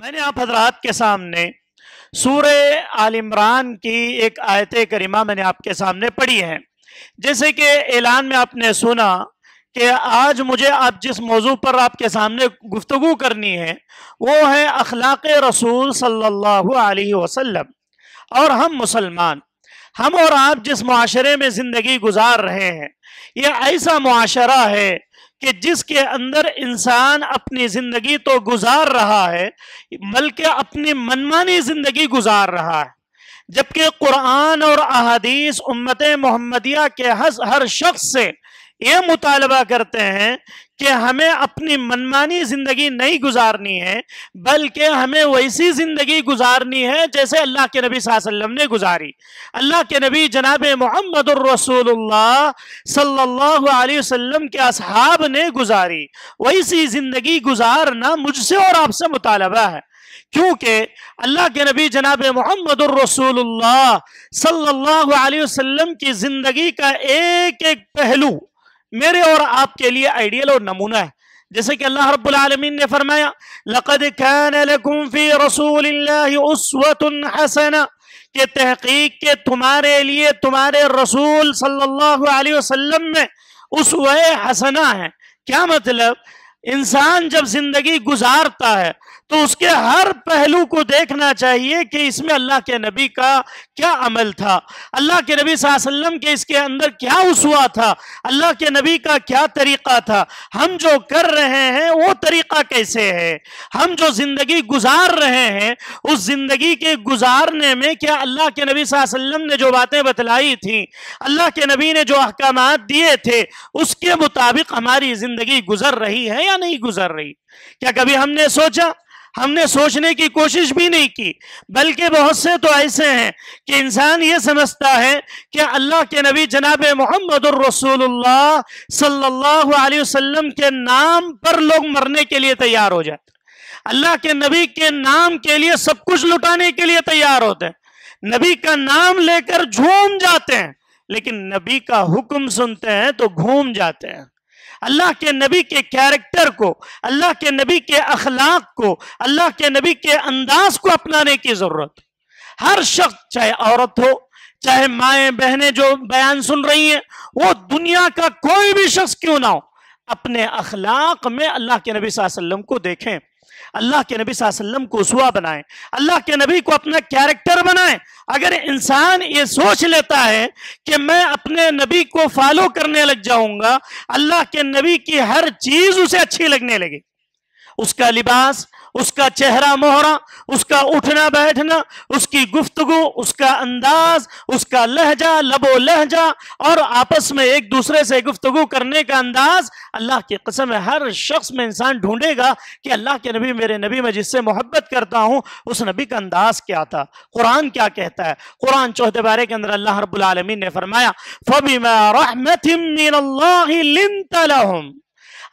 मैंने आप हजरात के सामने सूर आल इमरान की एक आयत करीमा मैंने आपके सामने पढ़ी है जैसे कि ऐलान में आपने सुना कि आज मुझे आप जिस मौजू पर आपके सामने गुफ्तु करनी है वो है अखलाक रसूल सल्लल्लाहु वसल्लम और हम मुसलमान हम और आप जिस माशरे में ज़िंदगी गुजार रहे हैं ये ऐसा माशरा है कि जिसके अंदर इंसान अपनी जिंदगी तो गुजार रहा है बल्कि अपनी मनमानी जिंदगी गुजार रहा है जबकि कुरान और अहदीस उम्मत मोहम्मदिया के हर शख्स से ये मुतालबा करते हैं कि हमें अपनी मनमानी ज़िंदगी नहीं गुजारनी है बल्कि हमें वैसी ज़िंदगी गुजारनी है जैसे अल्लाह के नबी वसल्लम ने गुजारी अल्लाह के नबी जनाब मोहम्मद सल्लल्लाहु अलैहि वसल्लम के असहाब ने गुजारी वैसी ज़िंदगी गुजारना मुझसे और आपसे मुतालबा है क्योंकि अल्लाह के नबी जनाब मोहम्मद सल्लल्लाहु अलैहि वसल्लम की ज़िंदगी का एक एक पहलू मेरे और आपके लिए आइडियल और नमूना है जैसे कि अल्लाह रब्बुल आलमीन ने फरमाया लक़द कान लकुम फी रसूलिल्लाहि उस्वतुन हसना के तहकीक के तुम्हारे लिए तुम्हारे रसूल सल्लल्लाहु अलैहि वसल्लम में उसवे हसना है क्या मतलब इंसान जब जिंदगी गुजारता है तो उसके हर पहलू को देखना चाहिए कि इसमें अल्लाह के नबी का क्या अमल था अल्लाह के नबी वसल्लम के इसके अंदर क्या उसवा था अल्लाह के नबी का क्या तरीका था हम जो कर रहे हैं वो तरीका कैसे है हम जो जिंदगी गुजार रहे हैं उस जिंदगी के गुजारने में क्या अल्लाह के नबी वसल्लम ने जो बातें बतलाई थी अल्लाह के नबी ने जो अहकाम दिए थे उसके मुताबिक हमारी जिंदगी गुजर रही है या नहीं गुजर रही क्या कभी हमने सोचा हमने सोचने की कोशिश भी नहीं की बल्कि बहुत से तो ऐसे हैं कि इंसान ये समझता है कि अल्लाह के नबी जनाब मोहम्मद सल्लल्लाहु अलैहि वसल्लम के नाम पर लोग मरने के लिए तैयार हो जाते अल्लाह के नबी के नाम के लिए सब कुछ लुटाने के लिए तैयार होते हैं नबी का नाम लेकर झूम जाते हैं लेकिन नबी का हुक्म सुनते हैं तो घूम जाते हैं अल्लाह के नबी के कैरेक्टर को अल्लाह के नबी के अखलाक को अल्लाह के नबी के अंदाज को अपनाने की ज़रूरत है हर शख्स चाहे औरत हो चाहे माए बहनें जो बयान सुन रही हैं वो दुनिया का कोई भी शख्स क्यों ना हो अपने अखलाक में अल्लाह के नबी वसल्लम को देखें अल्लाह के नबी वसल्लम को सुहा बनाए अल्लाह के नबी को अपना कैरेक्टर बनाए अगर इंसान ये सोच लेता है कि मैं अपने नबी को फॉलो करने लग जाऊंगा अल्लाह के नबी की हर चीज उसे अच्छी लगने लगी उसका लिबास उसका चेहरा मोहरा उसका उठना बैठना उसकी गुफ्तगु उसका अंदाज उसका लहजा लबो लहजा और आपस में एक दूसरे से गुफ्तगु करने का अंदाज अल्लाह की कसम है हर शख्स में इंसान ढूंढेगा कि अल्लाह के नबी मेरे नबी में जिससे मोहब्बत करता हूँ उस नबी का अंदाज क्या था कुरान क्या कहता है कुरान चौथे बारे के अंदर अल्लाह रबुलमी ने फरमाया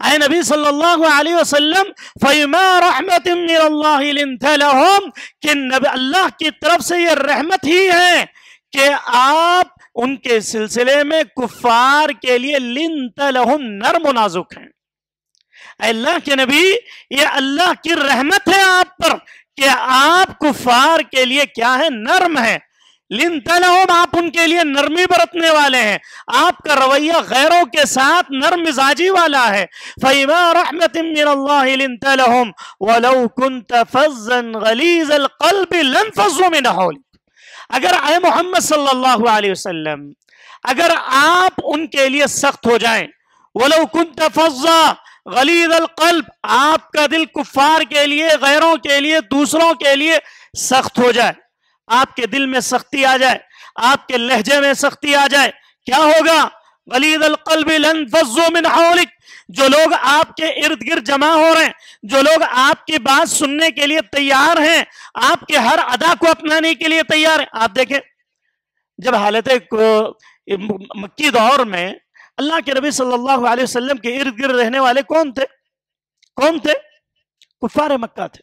आए नबी सल्लल्लाहु अलैहि वसल्लम फ़ैमा रहमतिम मिनल्लाह कि नबी अल्लाह की तरफ से ये रहमत ही है कि आप उनके सिलसिले में कुफार के लिए लिन तलहम नर्म नाजुक हैं अल्लाह के नबी ये अल्लाह की रहमत है आप पर कि आप कुफार के लिए क्या है नर्म है लिन तलहम आप उनके लिए नरमी बरतने वाले हैं आपका रवैया गैरों के साथ नरम मिजाजी वाला है फ़ैमा रहमत मिन तलहम वलौ कुंत फज़न गलीज़ القلب लनफज़ु मिन अगर आए मोहम्मद सल्लल्लाहु अलैहि वसल्लम अगर आप उनके लिए सख्त हो जाएं वलो कुंत फज़ा गलीद अलकल्ब आपका दिल कुफार के लिए गैरों के लिए दूसरों के लिए सख्त हो जाए आपके दिल में सख्ती आ जाए आपके लहजे में सख्ती आ जाए क्या होगा वलीद जो लोग आपके इर्द गिर्द जमा हो रहे हैं जो लोग आपकी बात सुनने के लिए तैयार हैं आपके हर अदा को अपनाने के लिए तैयार हैं आप देखें जब हालत मक्की दौर में अल्लाह के नबी सल्लल्लाहु अलैहि वसल्लम के इर्द गिर्द रहने वाले कौन थे कौन थे कुफार मक्का थे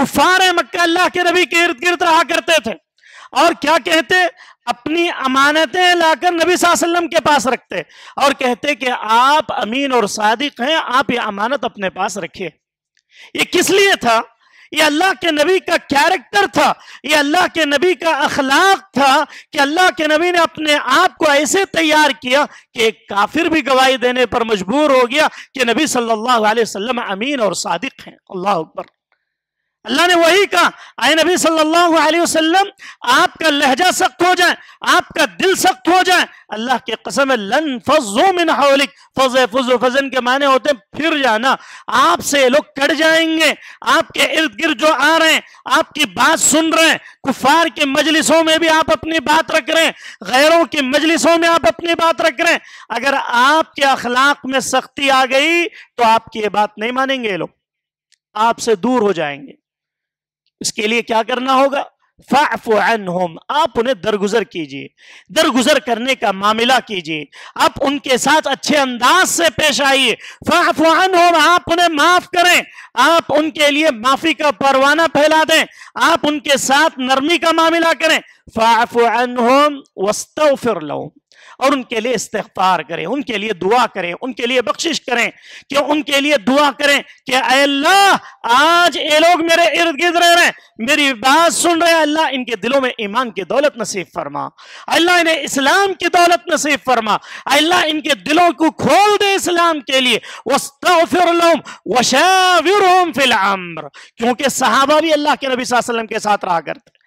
कुफार मक्का अल्लाह के नबी के इर्द गिर्द रहा करते थे और क्या कहते अपनी अमानतें लाकर नबी वसल्लम के पास रखते और कहते कि आप अमीन और सादिक हैं आप ये अमानत अपने पास रखिए ये किस लिए था ये अल्लाह के नबी का कैरेक्टर था ये अल्लाह के नबी का अखलाक था कि अल्लाह के नबी ने अपने आप को ऐसे तैयार किया कि एक काफिर भी गवाही देने पर मजबूर हो गया कि नबी सल्लल्लाहु अलैहि वसल्लम अमीन और सादिक हैं अल्लाह अकबर अल्लाह ने वही कहा आए नबी सल्लल्लाहु अलैहि वसल्लम आपका लहजा सख्त हो जाए आपका दिल सख्त हो जाए अल्लाह की कसम लन फजो मिन हौलिक फजे फजो फजन के माने होते हैं फिर जाना आपसे लोग कट जाएंगे आपके इर्द गिर्द जो आ रहे हैं आपकी बात सुन रहे हैं कुफार के मजलिसों में भी आप अपनी बात रख रहे हैं गैरों की मजलिसों में आप अपनी बात रख रहे हैं अगर आपके अखलाक में सख्ती आ गई तो आपकी ये बात नहीं मानेंगे लोग आपसे दूर हो जाएंगे इसके लिए क्या करना होगा फ़ाफ़ुअनहुम आप उन्हें दरगुजर कीजिए दरगुजर करने का मामला कीजिए आप उनके साथ अच्छे अंदाज से पेश आइए होम आप उन्हें माफ करें आप उनके लिए माफी का परवाना फैला दें आप उनके साथ नरमी का मामला करें फ़ाफ़ुअनहुम फिर लहुम और उनके लिए इस्तफार करें उनके लिए दुआ करें उनके लिए बख्शिश करें कि उनके लिए दुआ करें कि अल्लाह आज ये लोग मेरे इर्द गिर्द रह रहे हैं मेरी बात सुन रहे हैं अल्लाह इनके दिलों में ईमान की दौलत नसीब फरमा अल्लाह इन्हें इस्लाम की दौलत नसीब फरमा अल्लाह इनके दिलों को खोल दे इस्लाम के लिए वशाविर क्योंकि सहाबा भी अल्लाह के नबी वसल्लम के साथ रहा करते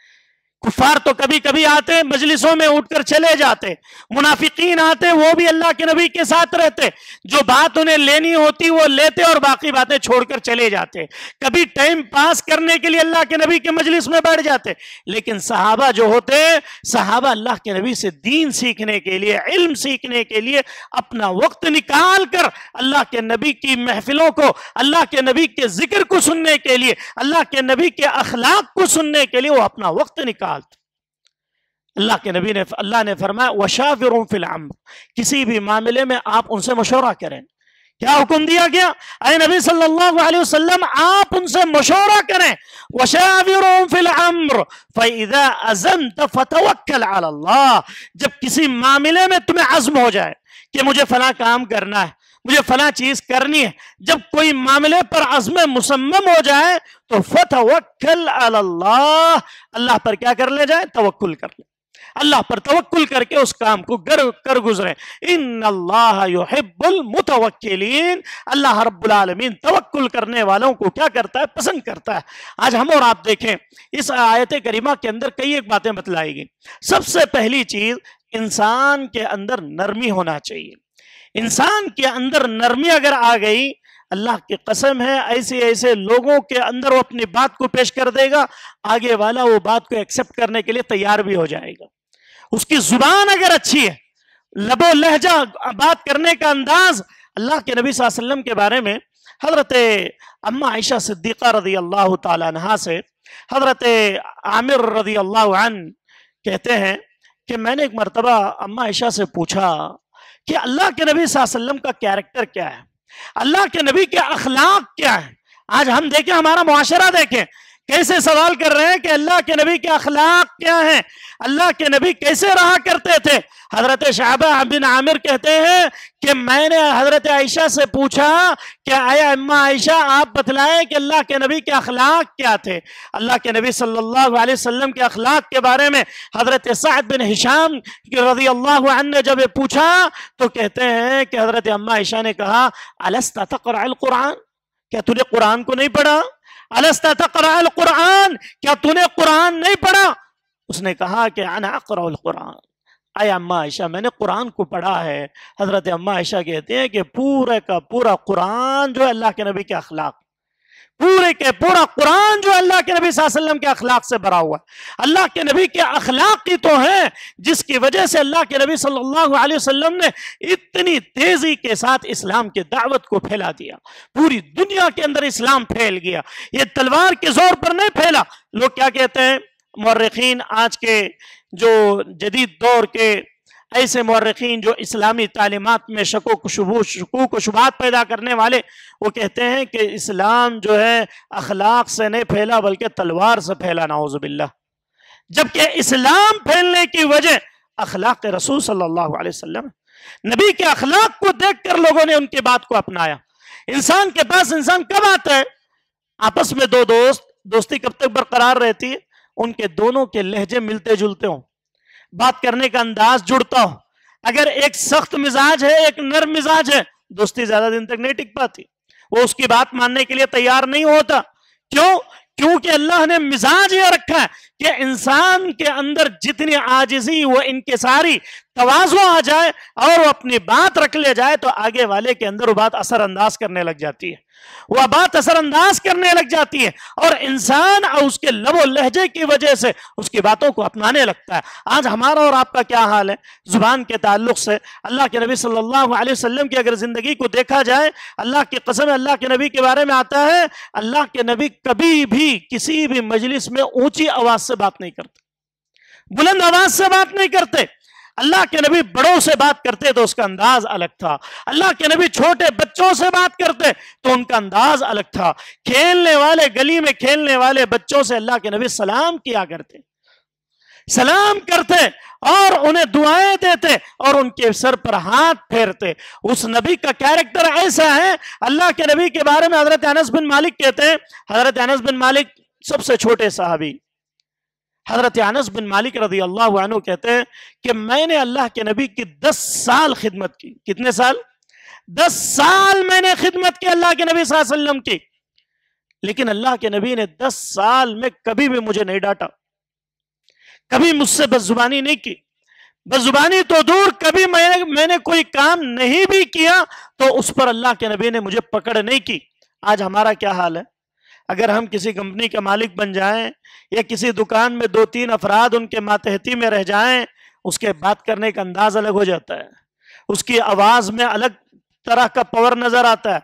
कुफार तो कभी कभी आते मजलिसों में उठकर चले जाते मुनाफिकीन आते वो भी अल्लाह के नबी के साथ रहते जो बात उन्हें लेनी होती वो लेते और बाकी बातें छोड़कर चले जाते कभी टाइम पास करने के लिए अल्लाह के नबी के मजलिस में बैठ जाते लेकिन सहाबा जो होते सहाबा अल्लाह के नबी से दीन सीखने के लिए इल्म सीखने के लिए अपना वक्त निकाल कर अल्लाह के नबी की महफिलों को अल्लाह के नबी के जिक्र को सुनने के लिए अल्लाह के नबी के अखलाक को सुनने के लिए वो अपना वक्त निकाल हालत अल्लाह के नबी ने अल्लाह ने फरमाया वशाफिर फिलहाल किसी भी मामले में आप उनसे मशवरा करें क्या हुक्म दिया गया अरे नबी सल्लल्लाहु अलैहि वसल्लम आप उनसे मशवरा करें वशाविर फिल अम्र फैदा अजम फतवक्कल अल्लाह जब किसी मामले में तुम्हें अज़्म हो जाए कि मुझे फला काम करना है मुझे फला चीज करनी है जब कोई मामले पर अजम मुसम्म हो जाए तो फतह अल्लाह अल्लाह पर क्या कर ले जाए तवक्ल कर ले अल्लाह पर तवक्ल करके उस काम को गर कर गुजरे इन अल्लाह मुतवक्लिन अल्लाह रबालमीन तवक्ल करने वालों को क्या करता है पसंद करता है आज हम और आप देखें इस आयत करीमा के अंदर कई एक बातें बतलाई गई सबसे पहली चीज़ इंसान के अंदर नरमी होना चाहिए इंसान के अंदर नरमी अगर आ गई अल्लाह की कसम है ऐसे ऐसे लोगों के अंदर वो अपनी बात को पेश कर देगा आगे वाला वो बात को एक्सेप्ट करने के लिए तैयार भी हो जाएगा उसकी जुबान अगर अच्छी है लबो लहजा बात करने का अंदाज अल्लाह के नबी वसल्लम के बारे में हजरत अम्मा आयशा सिद्दीक़ा रदी अल्लाह तहा से हजरत आमिर रदी अल्लाह कहते हैं कि मैंने एक मरतबा अम्मा आयशा से पूछा कि अल्लाह के नबी वसल्लम का कैरेक्टर क्या है अल्लाह के नबी के अखलाक क्या है आज हम देखें हमारा मुआरा देखें कैसे सवाल कर रहे हैं कि अल्लाह के नबी के अखलाक क्या हैं अल्लाह के नबी कैसे रहा करते थे हजरत शाहबा बिन आमिर कहते हैं कि मैंने हजरत आयशा से पूछा कि आया अम्मा आयशा आप बतलाएं कि अल्लाह के नबी के अखलाक क्या थे अल्लाह के नबी सल्लल्लाहु अलैहि वसल्लम के अखलाक के बारे में हजरत साद बिन हिशाम रजी अल्लाह ने जब ये पूछा तो कहते हैं कि हजरत अम्मा आयशा ने कहा अलस्ता तक कुरान क्या तुझे कुरान को नहीं पढ़ा अलस्ता कुरान क्या तूने कुरान नहीं पढ़ा उसने कहा कि आना अकराउल कुरान आए अम्मा आयशा मैंने कुरान को पढ़ा है हज़रत अम्मा आयशा कहते हैं कि पूरे का पूरा कुरान जो है अल्लाह के नबी के अखलाक पूरे के पूरा कुरान जो अल्लाह के नबी वसल्लम के अखलाक से भरा हुआ है अल्लाह के नबी के अखलाक की तो है जिसकी वजह से अल्लाह के नबी सल्लल्लाहु अलैहि वसल्लम ने इतनी तेजी के साथ इस्लाम के दावत को फैला दिया पूरी दुनिया के अंदर इस्लाम फैल गया ये तलवार के जोर पर नहीं फैला लोग क्या कहते हैं मर्रखीन आज के जो जदीद दौर के ऐसे मौरखीन जो इस्लामी तालीमत में शको शबू शकूक शुबात पैदा करने वाले वो कहते हैं कि इस्लाम जो है अखलाक से नहीं फैला बल्कि तलवार से फैला नाउजबिल्ला जबकि इस्लाम फैलने की वजह अखलाक रसूल सल्लल्लाहु अलैहि वसल्लम नबी के अखलाक को देख कर लोगों ने उनकी बात को अपनाया इंसान के पास इंसान कब आता है आपस में दो दोस्त दोस्ती कब तक बरकरार रहती है उनके दोनों के लहजे मिलते जुलते हों बात करने का अंदाज जुड़ता हो अगर एक सख्त मिजाज है एक नर्म मिजाज है दोस्ती ज्यादा दिन तक नहीं टिक पाती वो उसकी बात मानने के लिए तैयार नहीं होता क्यों क्योंकि अल्लाह ने मिजाज यह रखा है कि इंसान के अंदर जितनी आजिजी इनके सारी तोज़ो आ जाए और वो अपनी बात रख ले जाए तो आगे वाले के अंदर वो बात असरअंदाज करने लग जाती है वह बात असरअंदाज करने लग जाती है और इंसान और उसके लबो लहजे की वजह से उसकी बातों को अपनाने लगता है आज हमारा और आपका क्या हाल है ज़ुबान के ताल्लुक से अल्लाह के नबी सल्लल्लाहु अलैहि वसल्लम की अगर ज़िंदगी को देखा जाए अल्लाह की कसम अल्लाह के नबी के बारे में आता है अल्लाह के नबी कभी भी किसी भी मजलिस में ऊंची आवाज़ से बात नहीं करते बुलंद आवाज से बात नहीं करते अल्लाह के नबी बड़ों से बात करते तो उसका अंदाज अलग था अल्लाह के नबी छोटे बच्चों से बात करते तो उनका अंदाज अलग था खेलने वाले गली में खेलने वाले बच्चों से अल्लाह के नबी सलाम किया करते सलाम करते और उन्हें दुआएं देते और उनके सर पर हाथ फेरते उस नबी का कैरेक्टर ऐसा है अल्लाह के नबी के बारे में हजरत अनस बिन मालिक कहते हैं हजरत अनस बिन मालिक सबसे छोटे साहबी हजरत अनस बिन मालिक रजी अल्लाह कहते हैं कि मैंने अल्लाह के नबी की दस साल खिदमत की कितने साल दस साल मैंने खिदमत की अल्लाह के नबी वसल्लम की लेकिन अल्लाह के नबी ने दस साल में कभी भी मुझे नहीं डांटा कभी मुझसे बदजुबानी नहीं की बदजुबानी तो दूर कभी मैंने मैंने कोई काम नहीं भी किया तो उस पर अल्लाह के नबी ने मुझे पकड़ नहीं की आज हमारा क्या हाल है अगर हम किसी कंपनी के मालिक बन जाएं या किसी दुकान में दो तीन अफराद उनके मातहती में रह जाएं उसके बात करने का अंदाज अलग हो जाता है उसकी आवाज़ में अलग तरह का पावर नज़र आता है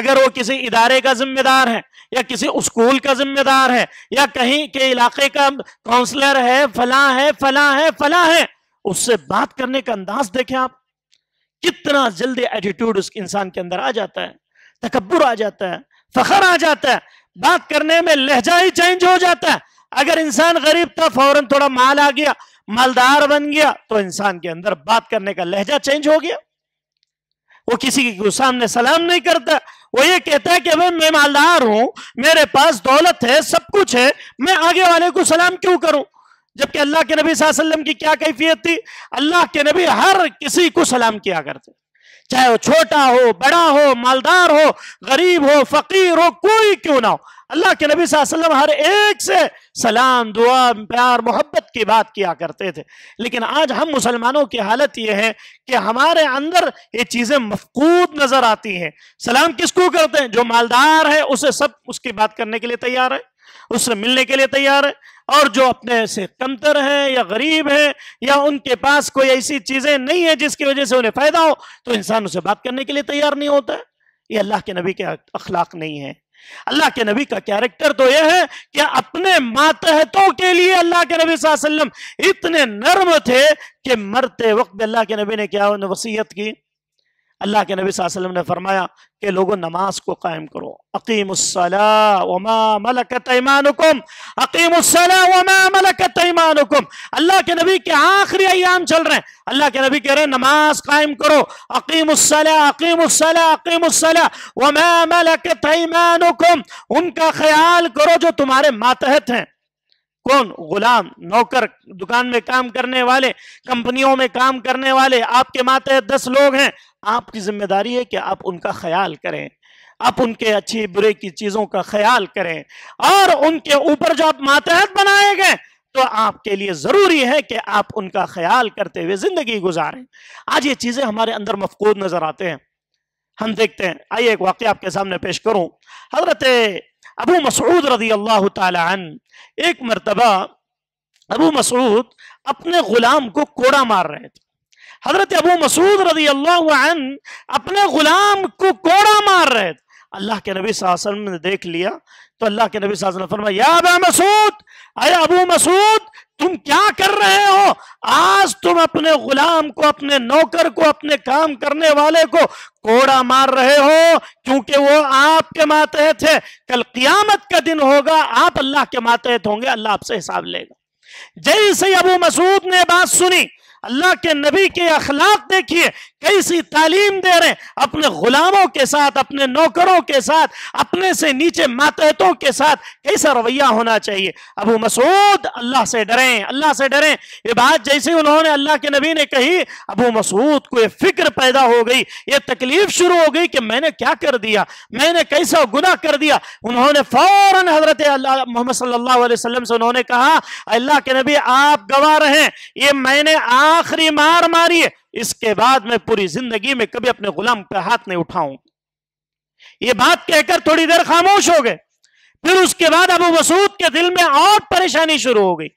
अगर वो किसी इदारे का जिम्मेदार है या किसी स्कूल का जिम्मेदार है या कहीं के इलाके का काउंसलर है फला है फला है फला है उससे बात करने का अंदाज देखें आप कितना जल्दी एटीट्यूड उस इंसान के अंदर आ जाता है तकबर आ जाता है फखर आ जाता है बात करने में लहजा ही चेंज हो जाता है अगर इंसान गरीब था फौरन थोड़ा माल आ गया मालदार बन गया तो इंसान के अंदर बात करने का लहजा चेंज हो गया वो किसी के सामने सलाम नहीं करता वो ये कहता है कि भाई मैं मालदार हूं मेरे पास दौलत है सब कुछ है मैं आगे वाले को सलाम क्यों करूं जबकि अल्लाह के नबी वसल्लम की क्या कैफियत थी अल्लाह के नबी हर किसी को सलाम किया करते चाहे वो छोटा हो बड़ा हो मालदार हो गरीब हो फकीर हो कोई क्यों ना हो अल्लाह के नबी वसल्लम हर एक से सलाम दुआ प्यार मोहब्बत की बात किया करते थे लेकिन आज हम मुसलमानों की हालत यह है कि हमारे अंदर ये चीज़ें मफकूद नज़र आती हैं सलाम किसको करते हैं जो मालदार है उसे सब उसकी बात करने के लिए तैयार है उससे मिलने के लिए तैयार है और जो अपने से कमतर है या गरीब है या उनके पास कोई ऐसी चीजें नहीं है जिसकी वजह से उन्हें फायदा हो तो इंसान उसे बात करने के लिए तैयार नहीं होता है ये अल्लाह के नबी के अखलाक नहीं है अल्लाह के नबी का कैरेक्टर तो यह है कि अपने मातहतों के लिए अल्लाह के नबी वसल्लम इतने नर्म थे कि मरते वक्त अल्लाह के नबी ने क्या वसीयत की अल्लाह के नबी वसल्लम ने फरमाया कि लोगों नमाज को कायम करो अकीमानुकुम अल्लाह के नबी के आखिरी अयाम चल रहे हैं अल्लाह के नबी कह रहे हैं नमाज कायम करो अकीमुसलाकीमुसलाकीमुसलाकीमुसलाकुम उनका ख्याल करो जो तुम्हारे मातहत हैं कौन गुलाम नौकर दुकान में काम करने वाले कंपनियों में काम करने वाले आपके माते दस लोग हैं आपकी जिम्मेदारी है कि आप उनका ख्याल करें आप उनके अच्छी बुरे की चीज़ों का ख्याल करें और उनके ऊपर जो आप मातहत बनाए गए तो आपके लिए ज़रूरी है कि आप उनका ख्याल करते हुए ज़िंदगी गुजारें आज ये चीज़ें हमारे अंदर मफकूद नज़र आते हैं हम देखते हैं आइए एक वाक्य आपके सामने पेश करूं हज़रत अबू मसरूद रजी अल्लाह तन एक मरतबा अबू मसरूद अपने ग़ुलाम को कोड़ा मार रहे थे हजरत अबू मसूद रजी अल्लाह अपने गुलाम को कोड़ा मार रहे थे अल्लाह के नबी वसल्लम ने देख लिया तो अल्लाह के नबी वसल्लम फरमाया या अबा मसूद अरे अबू मसूद तुम क्या कर रहे हो आज तुम अपने गुलाम को अपने नौकर को अपने काम करने वाले को कोड़ा मार रहे हो क्योंकि वो आपके मातहत है कल कियामत का दिन होगा आप अल्लाह के मातहत होंगे अल्लाह आपसे हिसाब लेगा जैसे अबू मसूद ने बात सुनी अल्लाह के नबी के अखलाक देखिए कैसी तालीम दे रहे हैं अपने गुलामों के साथ अपने नौकरों के साथ अपने से नीचे मातहतों के साथ कैसा रवैया होना चाहिए अबू मसूद अल्लाह से डरें अल्लाह से डरें ये बात जैसे उन्होंने अल्लाह के नबी ने कही अबू मसूद को ये फिक्र पैदा हो गई ये तकलीफ शुरू हो गई कि मैंने क्या कर दिया मैंने कैसा गुना कर दिया उन्होंने फौरन हजरत मोहम्मद सल्लल्लाहु से उन्होंने कहा अल्लाह के नबी आप गवा रहे ये मैंने आप आखिरी मार मारी है इसके बाद मैं पूरी जिंदगी में कभी अपने गुलाम पर हाथ नहीं उठाऊं ये बात कहकर थोड़ी देर खामोश हो गए फिर उसके बाद अबू मसूद के दिल में और परेशानी शुरू हो गई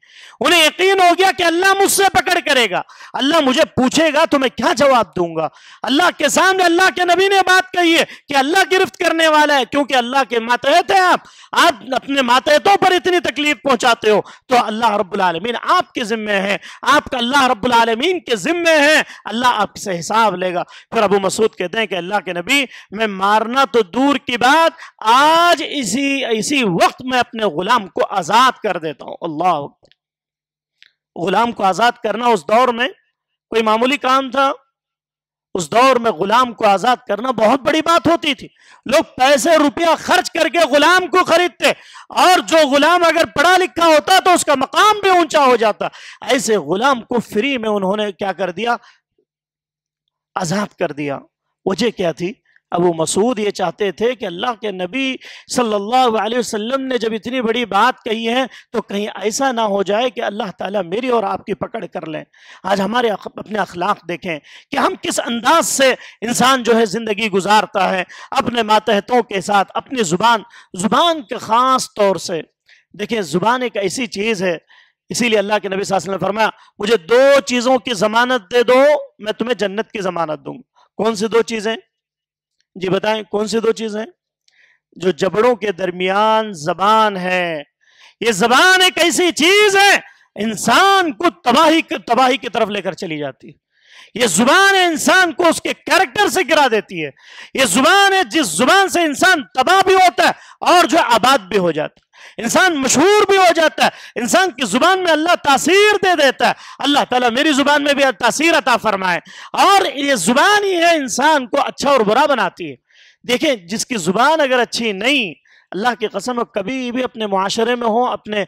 उन्हें यकीन हो गया कि अल्लाह मुझसे पकड़ करेगा अल्लाह मुझे पूछेगा तो मैं क्या जवाब दूंगा अल्लाह के सामने अल्लाह के नबी ने बात कही है कि अल्लाह गिरफ्त करने वाला है क्योंकि अल्लाह के मातहत हैं आप आप अपने मातहतों पर इतनी तकलीफ पहुंचाते हो तो अल्लाह रबालमीन आपके जिम्मे है आपका अल्लाह रबालमीन के जिम्मे है अल्लाह आपसे हिसाब लेगा फिर अबू मसूद कहते हैं कि अल्लाह के नबी मैं मारना तो दूर की बात आज इसी इसी उसी वक्त मैं अपने गुलाम को आजाद कर देता हूं अल्लाह गुलाम को आजाद करना उस दौर में कोई मामूली काम था उस दौर में गुलाम को आजाद करना बहुत बड़ी बात होती थी लोग पैसे रुपया खर्च करके गुलाम को खरीदते और जो गुलाम अगर पढ़ा लिखा होता तो उसका मकाम भी ऊंचा हो जाता ऐसे गुलाम को फ्री में उन्होंने क्या कर दिया आजाद कर दिया वजह क्या थी अबू मसूद ये चाहते थे कि अल्लाह के नबी सल्लल्लाहु अलैहि वसल्लम ने जब इतनी बड़ी बात कही है तो कहीं ऐसा ना हो जाए कि अल्लाह ताला मेरी और आपकी पकड़ कर लें आज हमारे अपने अखलाक देखें कि हम किस अंदाज से इंसान जो है ज़िंदगी गुजारता है अपने मातहतों के साथ अपनी ज़ुबान ज़ुबान के ख़ास तौर से देखिए ज़ुबान एक ऐसी चीज़ है इसीलिए अल्लाह के नबी वसल्लम ने फरमाया मुझे दो चीज़ों की ज़मानत दे दो मैं तुम्हें जन्नत की ज़मानत दूंगा कौन सी दो चीज़ें जी बताएं कौन सी दो चीजें जो जबड़ों के दरमियान जबान है ये जबान एक ऐसी चीज है इंसान को तबाही तबाही की तरफ लेकर चली जाती है यह जुबान है इंसान को उसके कैरेक्टर से गिरा देती है यह जुबान है जिस जुबान से इंसान तबाह भी होता है और जो आबाद भी हो जाता है इंसान मशहूर भी हो जाता है इंसान की जुबान में अल्लाह तासीर दे देता है अल्लाह ताला मेरी जुबान में भी तासीर अता फरमाए और ये जुबान ही है इंसान को अच्छा और बुरा बनाती है देखें जिसकी जुबान अगर अच्छी नहीं अल्लाह की कसम और कभी भी अपने माशरे में हों अपने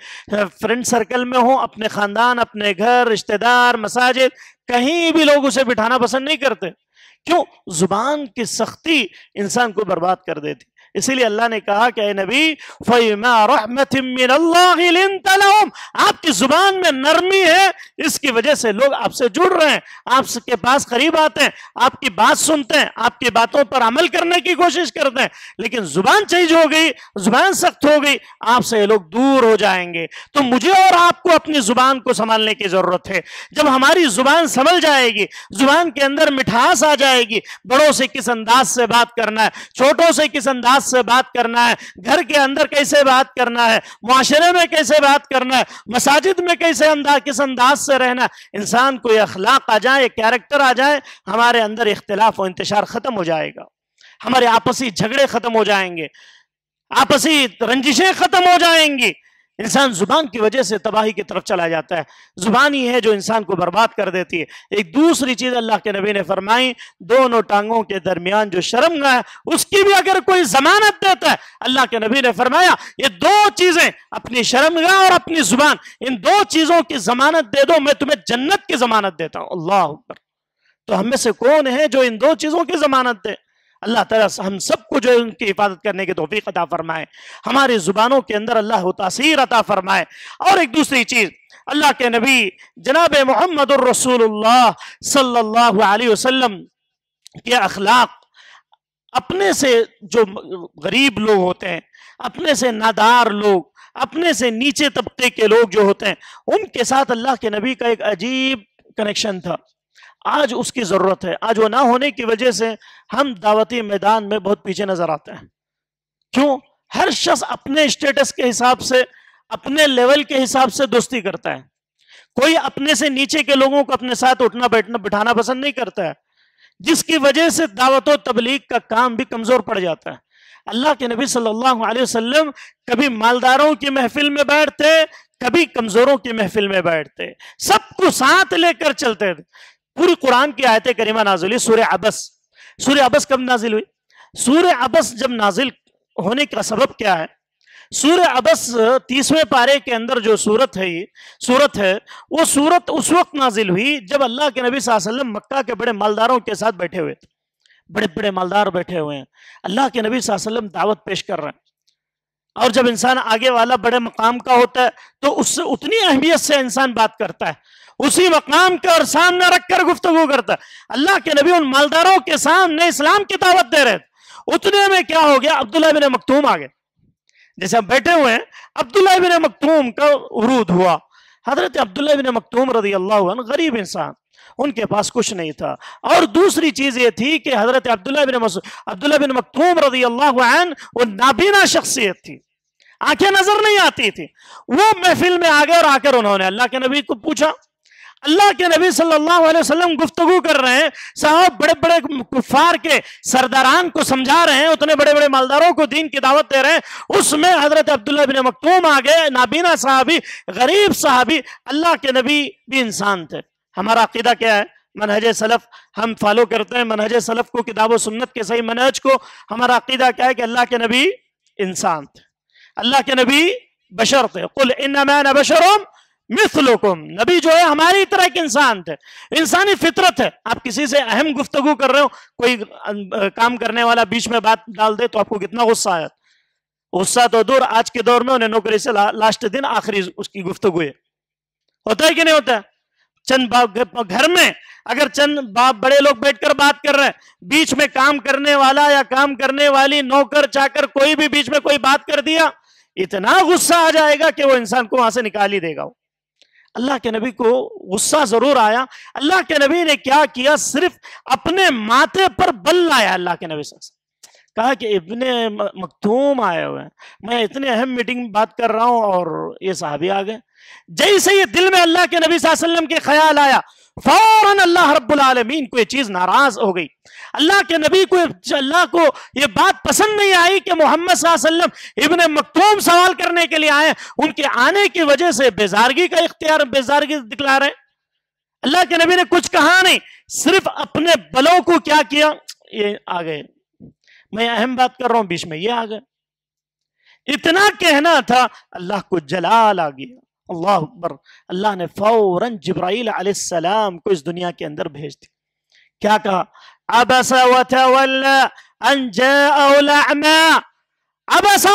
फ्रेंड सर्कल में हों अपने ख़ानदान अपने घर रिश्तेदार मसाजिद कहीं भी लोग उसे बिठाना पसंद नहीं करते क्यों ज़ुबान की सख्ती इंसान को बर्बाद कर देती इसीलिए अल्लाह ने कहा कि नबी आपकी जुबान में नरमी है इसकी वजह से लोग आपसे जुड़ रहे हैं आपके पास करीब आते हैं आपकी बात सुनते हैं आपकी बातों पर अमल करने की कोशिश करते हैं लेकिन जुबान चेंज हो गई जुबान सख्त हो गई आपसे लोग दूर हो जाएंगे तो मुझे और आपको अपनी जुबान को संभालने की जरूरत है जब हमारी जुबान संभल जाएगी जुबान के अंदर मिठास आ जाएगी बड़ों से किस अंदाज से बात करना है छोटों से किस अंदाज से बात करना है घर के अंदर कैसे बात करना है माशरे में कैसे बात करना है मसाजिद में कैसे अंदाज किस अंदाज से रहना इंसान को अखलाक आ जाए कैरेक्टर आ जाए हमारे अंदर इख्तलाफ और इंतजार ख़त्म हो जाएगा हमारे आपसी झगड़े ख़त्म हो जाएंगे आपसी रंजिशें ख़त्म हो जाएंगी इंसान जुबान की वजह से तबाही की तरफ चला जाता है जुबान ही है जो इंसान को बर्बाद कर देती है एक दूसरी चीज अल्लाह के नबी ने फरमाई दोनों टांगों के दरमियान जो शर्म है उसकी भी अगर कोई जमानत देता है अल्लाह के नबी ने फरमाया ये दो चीजें अपनी शर्मगाह और अपनी जुबान इन दो चीजों की जमानत दे दो मैं तुम्हें जन्नत की जमानत देता हूं अल्लाह तो हमें से कौन है जो इन दो चीजों की जमानत दे अल्लाह ताला हम सबको जो उनकी हिफाजत करने की तोफीक अता फरमाए हमारे ज़ुबानों के अंदर अल्लाह तासीर अता फरमाए और एक दूसरी चीज़ अल्लाह के नबी जनाब मोहम्मद सल्लल्लाहु अलैहि वसल्लम के अखलाक अपने से जो गरीब लोग होते हैं अपने से नादार लोग अपने से नीचे तबके के लोग जो होते हैं उनके साथ अल्लाह के नबी का एक अजीब कनेक्शन था आज उसकी ज़रूरत है आज वो ना होने की वजह से हम दावती मैदान में बहुत पीछे नज़र आते हैं क्यों हर शख्स अपने स्टेटस के हिसाब से अपने लेवल के हिसाब से दोस्ती करता है कोई अपने से नीचे के लोगों को अपने साथ उठना बैठना बिठाना पसंद नहीं करता है जिसकी वजह से दावत तबलीग का काम भी कमज़ोर पड़ जाता है अल्लाह के नबी सल्लल्लाहु अलैहि वसल्लम कभी मालदारों की महफिल में बैठते कभी कमज़ोरों की महफिल में बैठते सबको साथ लेकर चलते थे पूरी कुरान की आयत करीमा नाजिल हुई सूर्य अबस सूर्य अबस कब नाजिल हुई सूर्य अबस जब नाजिल होने का सबब क्या है सूर्य अबस तीसवें पारे के अंदर जो सूरत है ये सूरत है वो सूरत उस वक्त नाजिल हुई जब अल्लाह के नबी वसल्लम मक्का के बड़े मालदारों के साथ बैठे हुए थे बड़े बड़े मालदार बैठे हुए हैं अल्लाह के नबी वसल्लम दावत पेश कर रहे हैं और जब इंसान आगे वाला बड़े मकाम का होता है तो उससे उतनी अहमियत से इंसान बात करता है उसी मकाम के और सामने रखकर गुफ्तगु करता अल्लाह के नबी उन मालदारों के सामने इस्लाम की दावत दे रहे थे उतने में क्या हो गया अब्दुल्ला बिन मखतूम आ गए जैसे हम बैठे हुए हैं अब्दुल्ला बिन मखतूम का उरूद हुआ हजरत अब्दुल्ला बिन मखतूम रजी अल्लाह गरीब इंसान उनके पास कुछ नहीं था और दूसरी चीज ये थी कि हजरत अब्दुल्ला बिन अब्दुल्ला बिन मखतूम रजी अल्लाह वो नाबीना शख्सियत थी आंखें नजर नहीं आती थी वो महफिल में आ गए और आकर उन्होंने अल्लाह के नबी को पूछा अल्लाह के नबी सल्लल्लाहु अलैहि वसल्लम गुफ्तगु कर रहे हैं साहब बड़े बड़े कुफार के सरदारान को समझा रहे हैं उतने बड़े बड़े मालदारों को दीन की दावत दे रहे हैं उसमें हजरत अब्दुल्ला बिन मखतूम आ गए नाबीना साहबी गरीब साहबी अल्लाह के नबी भी इंसान थे हमारा अकीदा क्या है मनहज सलफ़ हम फॉलो करते हैं मनहज सलफ़ को किताब सुन्नत के सही मनहज को हमारा अकीदा क्या है कि अल्लाह के नबी इंसान थे अल्लाह के नबी बशर थे कुल इन बशरम मिसलुकुम नबी जो है हमारी तरह एक इंसान थे इंसानी फितरत है आप किसी से अहम गुफ्तगु कर रहे हो कोई काम करने वाला बीच में बात डाल दे तो आपको कितना गुस्सा आया गुस्सा तो दूर आज के दौर में उन्हें नौकरी से ला, लास्ट दिन आखिरी उसकी गुफ्तगु है होता है कि नहीं होता है चंद बाप घर में अगर चंद बाप बड़े लोग बैठकर बात कर रहे हैं बीच में काम करने वाला या काम करने वाली नौकर चाकर कोई भी बीच में कोई बात कर दिया इतना गुस्सा आ जाएगा कि वो इंसान को वहां से निकाल ही देगा वो अल्लाह के नबी को गुस्सा जरूर आया अल्लाह के नबी ने क्या किया सिर्फ अपने माथे पर बल लाया अल्लाह के नबी सा कहा कि इतने मखतूम आए हुए हैं मैं इतने अहम मीटिंग में बात कर रहा हूं और ये साहबी आ गए जैसे ये दिल में अल्लाह के नबी वसल्लम के ख्याल आया फौरन अल्लाह रबालमीन को ये चीज़ नाराज़ हो गई अल्लाह के नबी को अल्लाह को ये बात पसंद नहीं आई कि मोहम्मद इबन मखतूम सवाल करने के लिए आए उनके आने की वजह से बेजारगी का इख्तियार बेजारगी दिखला रहे अल्लाह के नबी ने कुछ कहा नहीं सिर्फ अपने बलों को क्या किया ये आ गए मैं अहम बात कर रहा हूं बीच में ये आ गए इतना कहना था अल्लाह को जलाल आ गया अल्लाह अकबर अल्लाह ने फौरन जब्राइल आसमाम को इस दुनिया के अंदर भेज दिया क्या कहा अब अबसा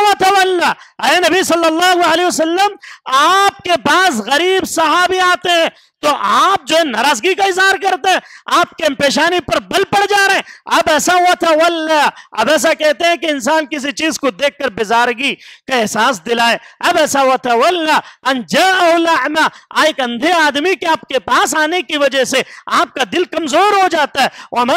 नबी सल्लल्लाहु अलैहि वसल्लम आपके पास गरीब साहबी आते हैं तो आप जो है नाराजगी का इजहार करते हैं आपके पेशानी पर बल पड़ जा रहे हैं अब ऐसा हुआ था वल अब ऐसा कहते हैं कि इंसान किसी चीज को देखकर बेजारगी का एहसास दिलाए अब ऐसा हुआ था वल्ला एक अंधे आदमी के आपके पास आने की वजह से आपका दिल कमजोर हो जाता है और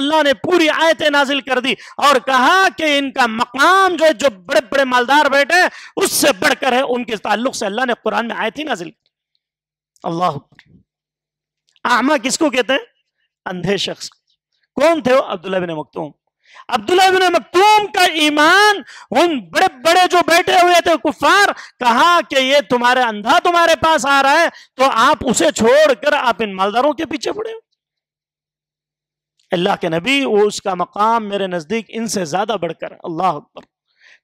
अल्लाह ने पूरी आयतें नाजिल कर दी और कहा कि इनका मकाम जो है जो बड़े बड़े मालदार बैठे उससे बढ़कर है उनके ताल्लुक से अल्लाह ने कुरान में आयत ही नाजिल अल्लाह आमा किसको कहते हैं अंधे शख्स कौन थे वो अब्दुल्ला बिन मखतूम अब्दुल्ला बिन मखतूम का ईमान उन बड़े बड़े जो बैठे हुए थे कुफार कहा कि ये तुम्हारे अंधा तुम्हारे पास आ रहा है तो आप उसे छोड़कर आप इन मालदारों के पीछे पड़े हो अल्लाह के नबी वो उसका मकाम मेरे नजदीक इनसे ज्यादा बढ़कर अल्लाह अकबर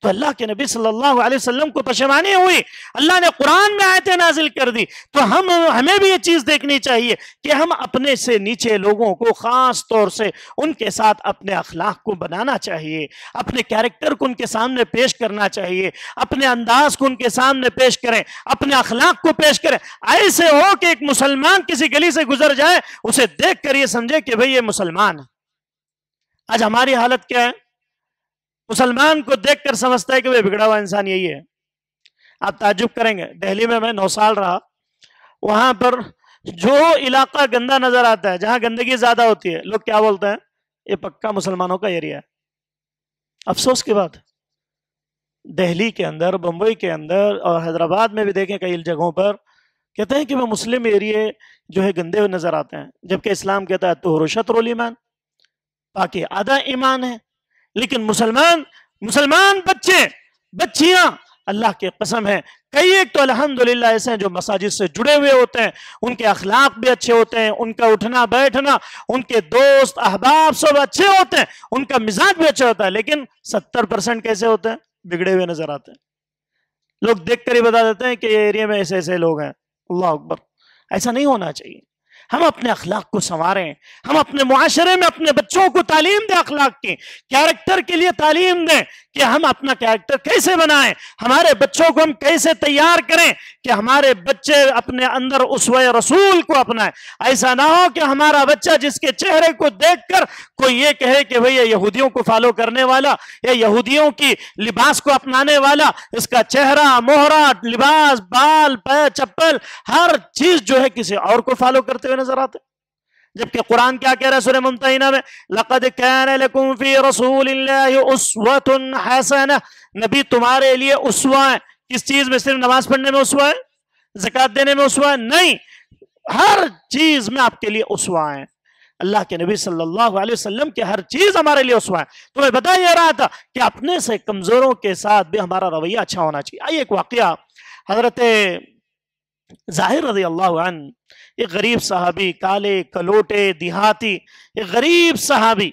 तो अल्लाह के नबी सल्लल्लाहु अलैहि वसल्लम को पशमानी हुई अल्लाह ने कुरान में आयतें नाजिल कर दी तो हम हमें भी ये चीज़ देखनी चाहिए कि हम अपने से नीचे लोगों को ख़ास तौर से उनके साथ अपने अखलाक को बनाना चाहिए अपने कैरेक्टर को उनके सामने पेश करना चाहिए अपने अंदाज को उनके सामने पेश करें अपने अखलाक को पेश करें ऐसे हो कि एक मुसलमान किसी गली से गुजर जाए उसे देख कर ये समझे कि भाई ये मुसलमान है आज हमारी हालत क्या है मुसलमान को देखकर समझता है कि वह बिगड़ा हुआ इंसान यही है आप ताजुब करेंगे दिल्ली में मैं नौ साल रहा वहां पर जो इलाका गंदा नजर आता है जहां गंदगी ज्यादा होती है लोग क्या बोलते हैं ये पक्का मुसलमानों का एरिया है अफसोस की बात दिल्ली के अंदर बम्बई के अंदर और हैदराबाद में भी देखें कई जगहों पर कहते हैं कि वह मुस्लिम एरिए जो है गंदे हुए नजर आते हैं जबकि इस्लाम कहता है तो रोशत रोलीमान बाकी आधा ईमान है लेकिन मुसलमान मुसलमान बच्चे बच्चियां अल्लाह के कसम है कई एक तो अल्हम्दुलिल्लाह ऐसे हैं जो मसाजिद से जुड़े हुए होते हैं उनके अखलाक भी अच्छे होते हैं उनका उठना बैठना उनके दोस्त अहबाब सब अच्छे होते हैं उनका मिजाज भी अच्छा होता है लेकिन सत्तर परसेंट कैसे होते हैं बिगड़े हुए नजर आते हैं लोग देख कर ही बता देते हैं कि ये एरिया में ऐसे ऐसे लोग हैं अल्लाह अकबर ऐसा नहीं होना चाहिए हम अपने अखलाक को संवारें हम अपने माशरे में अपने बच्चों को तालीम दें अखलाक की कैरेक्टर के लिए तालीम दें कि हम अपना कैरेक्टर कैसे बनाएं हमारे बच्चों को हम कैसे तैयार करें कि हमारे बच्चे अपने अंदर उस रसूल को अपनाएं ऐसा ना हो कि हमारा बच्चा जिसके चेहरे को देखकर कोई ये कहे कि भैया यहूदियों को फॉलो करने वाला या यहूदियों की लिबास को अपनाने वाला इसका चेहरा मोहरा लिबास बाल पैर चप्पल हर चीज जो है किसी और को फॉलो करते हुए हुए नजर आते जबकि कुरान क्या कह रहा है सुर मुमतना में लकद कैनफी रसूल नबी तुम्हारे लिए उसवा है किस चीज में सिर्फ नमाज पढ़ने में उसवा है जक़ात देने में उसवा है नहीं हर चीज में आपके लिए उसवा है अल्लाह के नबी सल्लल्लाहु अलैहि वसल्लम की हर चीज हमारे लिए उसवा है तो मैं बता ही रहा था कि अपने से कमजोरों के साथ भी हमारा रवैया अच्छा होना चाहिए आइए एक वाक्य हजरत जाहिर रजी अल्लाह एक गरीब साहबी काले कलोटे देहाती एक गरीब साहबी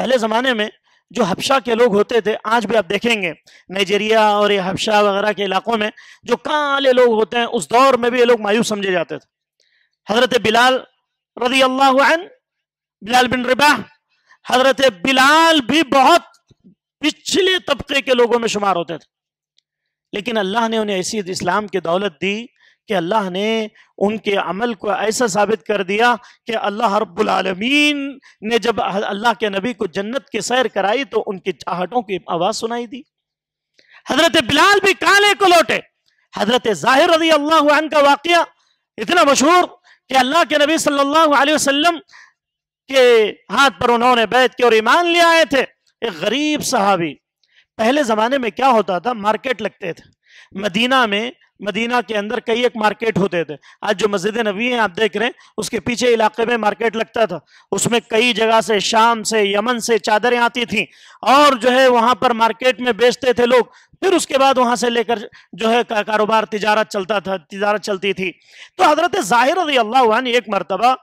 पहले ज़माने में जो हबशा के लोग होते थे आज भी आप देखेंगे नाइजेरिया और ये हबशा वगैरह के इलाकों में जो काले लोग होते हैं उस दौर में भी ये लोग मायूस समझे जाते थे हज़रत बिलाल रजी अल्लाह बिलाल बिन रिबा हज़रत बिलाल भी बहुत पिछले तबके के लोगों में शुमार होते थे लेकिन अल्लाह ने उन्हें ऐसी इस्लाम की दौलत दी कि अल्लाह ने उनके अमल को ऐसा साबित कर दिया कि अल्लाह रब्बुलमीन ने जब अल्लाह के नबी को जन्नत की सैर कराई तो उनकी चाहटों की आवाज़ सुनाई दी हजरत बिलाल भी काले को लौटे हजरत जाहिर रजी अल्लाह का वाक़ इतना मशहूर कि अल्लाह के नबी सल्लल्लाहु अलैहि वसल्लम के हाथ पर उन्होंने बैठ के और ईमान ले आए थे एक गरीब सहाबी पहले ज़माने में क्या होता था मार्केट लगते थे मदीना में मदीना के अंदर कई एक मार्केट होते थे आज जो मस्जिद नबी हैं आप देख रहे हैं उसके पीछे इलाके में मार्केट लगता था उसमें कई जगह से शाम से यमन से चादरें आती थी और जो है वहाँ पर मार्केट में बेचते थे लोग फिर उसके बाद वहाँ से लेकर जो है कारोबार तजारत चलता था तजारत चलती थी तो हजरत ज़ाहिर रजी अल्लाह एक मरतबा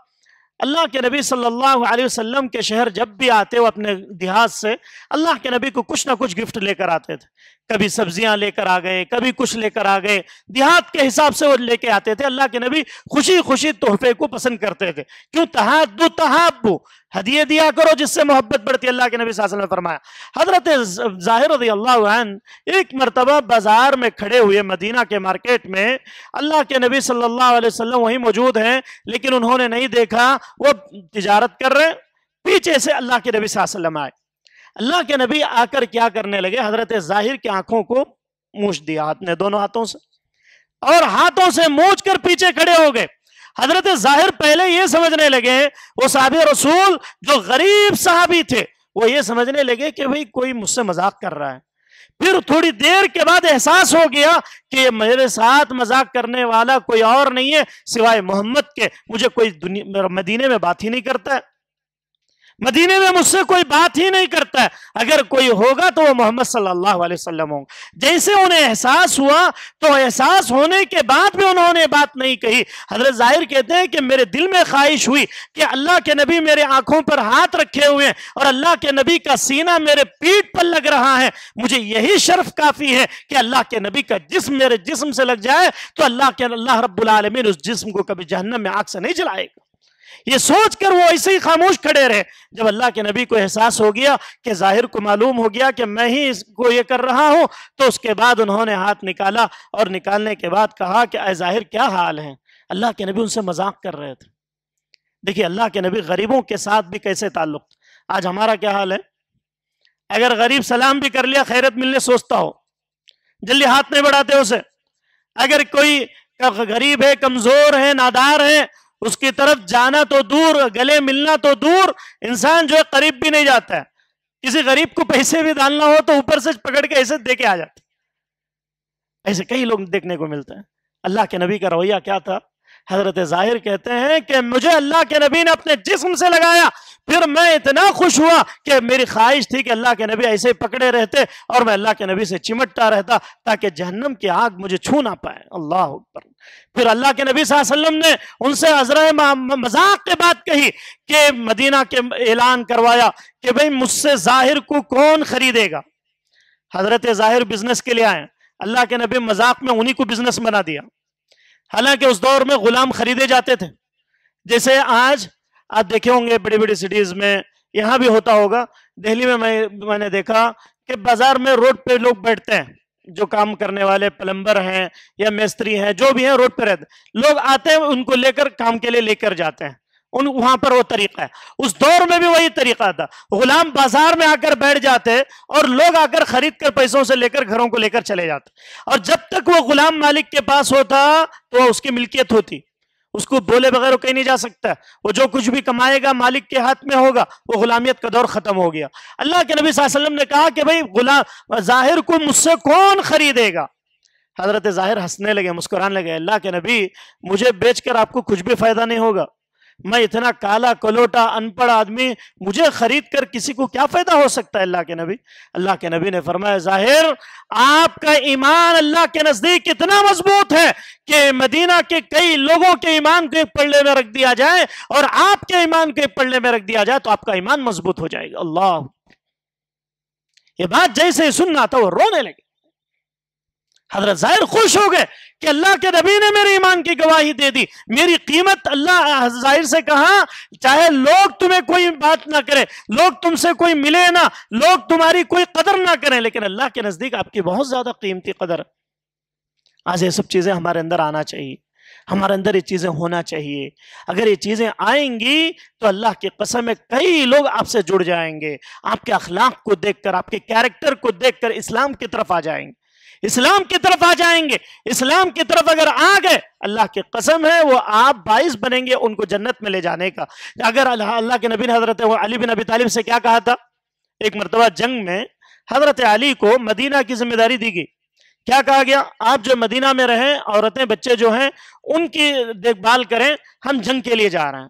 अल्लाह के नबी सल्लल्लाहु अलैहि वसल्लम के शहर जब भी आते वो अपने देहात से अल्लाह के नबी को कुछ ना कुछ गिफ्ट लेकर आते थे कभी सब्जियां लेकर आ गए कभी कुछ लेकर आ गए देहात के हिसाब से वो लेके आते थे अल्लाह के नबी खुशी खुशी तोहफे को पसंद करते थे क्यों तहादु तहाबू हदिये दिया करो जिससे मोहब्बत बढ़ती अल्लाह के नबी सासल ने फरमाया हजरत जाहिर एक मरतबा बाजार में खड़े हुए मदीना के मार्केट में अल्लाह के नबी सल्लल्लाहु अलैहि वसल्लम वहीं मौजूद हैं लेकिन उन्होंने नहीं देखा वो तिजारत कर रहे पीछे से अल्लाह के नबी वसल्लम आए अल्लाह के नबी आकर क्या करने लगे हजरत जाहिर की आंखों को मूछ दिया आपने दोनों हाथों से और हाथों से मूछ कर पीछे खड़े हो गए हजरत जाहिर पहले यह समझने लगे वो साहब रसूल जो गरीब साहबी थे वो ये समझने लगे कि भाई कोई मुझसे मजाक कर रहा है फिर थोड़ी देर के बाद एहसास हो गया कि मेरे साथ मजाक करने वाला कोई और नहीं है सिवाय मोहम्मद के मुझे कोई मदीने में बात ही नहीं करता है मदीने में मुझसे कोई बात ही नहीं करता अगर कोई होगा तो वो मोहम्मद सल्लल्लाहु अलैहि वसल्लम होंगे जैसे उन्हें एहसास हुआ तो एहसास होने के बाद भी उन्होंने बात नहीं कही हजरत जाहिर कहते हैं कि मेरे दिल में ख्वाहिश हुई कि अल्लाह के नबी मेरे आंखों पर हाथ रखे हुए हैं और अल्लाह के नबी का सीना मेरे पीठ पर लग रहा है मुझे यही शर्फ काफ़ी है कि अल्लाह के नबी का जिस्म मेरे जिस्म से लग जाए तो अल्लाह के अल्लाह रब्बुल आलमीन उस जिस्म को कभी जहन्नम में आग से नहीं जलाएगा ये सोच कर वो ऐसे ही खामोश खड़े रहे जब अल्लाह के नबी को एहसास हो गया कि जाहिर को मालूम हो गया कि मैं ही इसको ये कर रहा हूँ तो उसके बाद उन्होंने हाथ निकाला और निकालने के बाद कहा कि अः जाहिर क्या हाल है अल्लाह के नबी उनसे मजाक कर रहे थे देखिए अल्लाह के नबी गरीबों के साथ भी कैसे ताल्लुक आज हमारा क्या हाल है अगर गरीब सलाम भी कर लिया खैरत मिलने सोचता हो जल्दी हाथ नहीं बढ़ाते उसे अगर कोई गरीब है कमजोर है नादार है उसकी तरफ जाना तो दूर गले मिलना तो दूर इंसान जो है करीब भी नहीं जाता है किसी गरीब को पैसे भी डालना हो तो ऊपर से पकड़ के ऐसे दे के आ जाते ऐसे कई लोग देखने को मिलते हैं अल्लाह के नबी का रवैया क्या था हजरत जाहिर कहते हैं कि मुझे अल्लाह के नबी ने अपने जिस्म से लगाया फिर मैं इतना खुश हुआ कि मेरी ख्वाहिश थी कि अल्लाह के नबी ऐसे ही पकड़े रहते और मैं अल्लाह के नबी से चिमटता रहता ताकि जहन्नम की आग मुझे छू ना पाए अल्लाह पर फिर अल्लाह के नबी वसल्लम ने उनसे अजरा मजाक के बात कही कि मदीना के ऐलान करवाया कि भाई मुझसे जाहिर को कौन खरीदेगा हजरत जाहिर बिजनेस के लिए आए अल्लाह के नबी मजाक में उन्हीं को बिजनेस बना दिया हालांकि उस दौर में गुलाम खरीदे जाते थे जैसे आज आप देखे होंगे बड़ी बड़ी सिटीज में यहां भी होता होगा दिल्ली में मैं मैंने देखा कि बाजार में रोड पे लोग बैठते हैं जो काम करने वाले प्लम्बर हैं या मिस्त्री हैं जो भी हैं रोड पे रहते लोग आते हैं उनको लेकर काम के लिए लेकर जाते हैं उन वहां पर वो तरीका है उस दौर में भी वही तरीका था गुलाम बाजार में आकर बैठ जाते और लोग आकर खरीद कर पैसों से लेकर घरों को लेकर चले जाते और जब तक वो गुलाम मालिक के पास होता तो उसकी मिल्कियत होती उसको बोले बगैर कहीं नहीं जा सकता वो जो कुछ भी कमाएगा मालिक के हाथ में होगा वो गुलामियत का दौर खत्म हो गया अल्लाह के नबी वसल्लम ने कहा कि भाई गुलाम जाहिर को मुझसे कौन खरीदेगा हजरत जाहिर हंसने लगे मुस्कुराने लगे अल्लाह के नबी मुझे बेचकर आपको कुछ भी फायदा नहीं होगा मैं इतना काला कलोटा अनपढ़ आदमी मुझे खरीद कर किसी को क्या फायदा हो सकता है अल्लाह के नबी अल्लाह के नबी ने फरमाया जाहिर आपका ईमान अल्लाह के नजदीक इतना मजबूत है कि मदीना के कई लोगों के ईमान को एक पड़ने में रख दिया जाए और आपके ईमान को एक पल्ले में रख दिया जाए तो आपका ईमान मजबूत हो जाएगा अल्लाह ये बात जैसे ही सुनना था वो रोने लगे हजरत जाहिर खुश हो गए कि अल्लाह के नबी ने मेरे ईमान की गवाही दे दी मेरी कीमत अल्लाह जाहिर से कहा चाहे लोग तुम्हें कोई बात ना करें लोग तुमसे कोई मिले ना लोग तुम्हारी कोई कदर ना करें लेकिन अल्लाह के नज़दीक आपकी बहुत ज़्यादा कीमती कदर आज ये सब चीज़ें हमारे अंदर आना चाहिए हमारे अंदर ये चीज़ें होना चाहिए अगर ये चीज़ें आएंगी तो अल्लाह की कसम में कई लोग आपसे जुड़ जाएंगे आपके अखलाक को देखकर आपके कैरेक्टर को देखकर इस्लाम की तरफ आ जाएंगे इस्लाम की तरफ आ जाएंगे इस्लाम की तरफ अगर आ गए अल्लाह की कसम है वो आप बाइस बनेंगे उनको जन्नत में ले जाने का अगर अल्लाह के नबी हजरत अली बिन अबी तालिब से क्या कहा था एक मरतबा जंग में हजरत अली को मदीना की जिम्मेदारी दी गई क्या कहा गया आप जो मदीना में रहें औरतें बच्चे जो हैं उनकी देखभाल करें हम जंग के लिए जा रहे हैं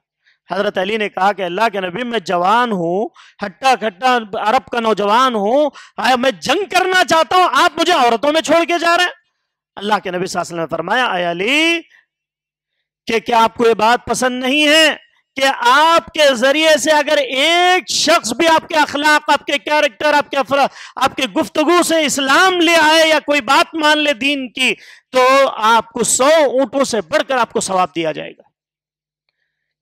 हज़रत अली ने कहा कि अल्लाह के नबी मैं जवान हूँ हट्टा खट्टा अरब का नौजवान हूँ आया मैं जंग करना चाहता हूँ आप मुझे औरतों में छोड़ के जा रहे हैं अल्लाह के नबी सा ने फरमाया अली कि क्या आपको ये बात पसंद नहीं है कि आपके जरिए से अगर एक शख्स भी आपके अखलाक आपके कैरेक्टर आपके अफरा आपके गुफ्तगु से इस्लाम ले आए या कोई बात मान ले दीन की तो आपको सौ ऊंटों से बढ़कर आपको सवाब दिया जाएगा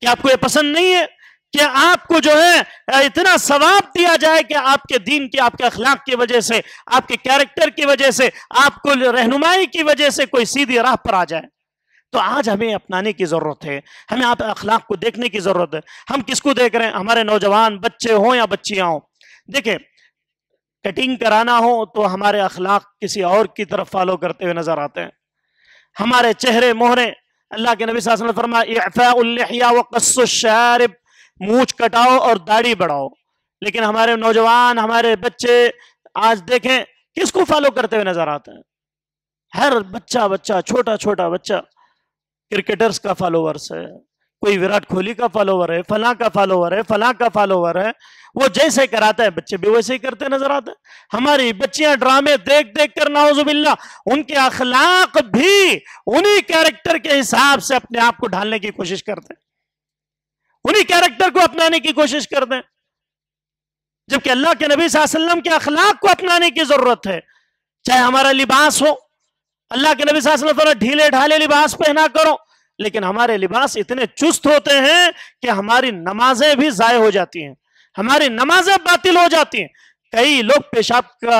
क्या आपको ये पसंद नहीं है कि आपको जो है इतना सवाब दिया जाए कि आपके दीन के आपके अखलाक की वजह से आपके कैरेक्टर की वजह से आपको रहनुमाई की वजह से कोई सीधी राह पर आ जाए तो आज हमें अपनाने की ज़रूरत है हमें आप अखलाक को देखने की ज़रूरत है हम किसको देख रहे हैं हमारे नौजवान बच्चे हों या बच्चियां हों देखे कटिंग कराना हो तो हमारे अखलाक किसी और की तरफ फॉलो करते हुए नज़र आते हैं हमारे चेहरे मोहरे अल्लाह के नबी सासन फरमाया शारिब मूछ कटाओ और दाढ़ी बढ़ाओ लेकिन हमारे नौजवान हमारे बच्चे आज देखें किसको फॉलो करते हुए नजर आते हैं हर बच्चा बच्चा छोटा छोटा बच्चा क्रिकेटर्स का फॉलोवर्स है कोई विराट कोहली का फॉलोवर है फला का फॉलोवर है फला का फॉलोवर है वो जैसे कराता है बच्चे भी वैसे ही करते नजर आते हैं हमारी बच्चियां ड्रामे देख देख कर नाउजुबिल्ला उनके अखलाक भी उन्हीं कैरेक्टर के हिसाब से अपने आप को ढालने की कोशिश करते हैं उन्हीं कैरेक्टर को अपनाने की कोशिश करते हैं जबकि अल्लाह के नबी वसल्लम के अखलाक को अपनाने की जरूरत है चाहे हमारा लिबास हो अल्लाह के नबी वसल्लम ढीले ढाले लिबास पहना करो लेकिन हमारे लिबास इतने चुस्त होते हैं कि हमारी नमाजें भी ज़ाय हो जाती हैं हमारी नमाजें बातिल हो जाती हैं कई लोग पेशाब का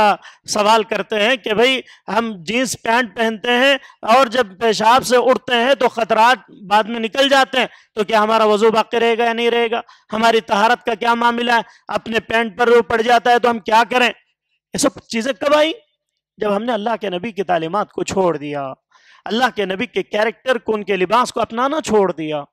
सवाल करते हैं कि भाई हम जीन्स पैंट पहनते हैं और जब पेशाब से उठते हैं तो खतरात बाद में निकल जाते हैं तो क्या हमारा वजू बाकी रहेगा या नहीं रहेगा हमारी तहारत का क्या मामला है अपने पैंट पर वो पड़ जाता है तो हम क्या करें ये सब चीज़ें कब आई जब हमने अल्लाह के नबी की तालीमत को छोड़ दिया अल्लाह के नबी के कैरेक्टर को उनके लिबास को अपनाना छोड़ दिया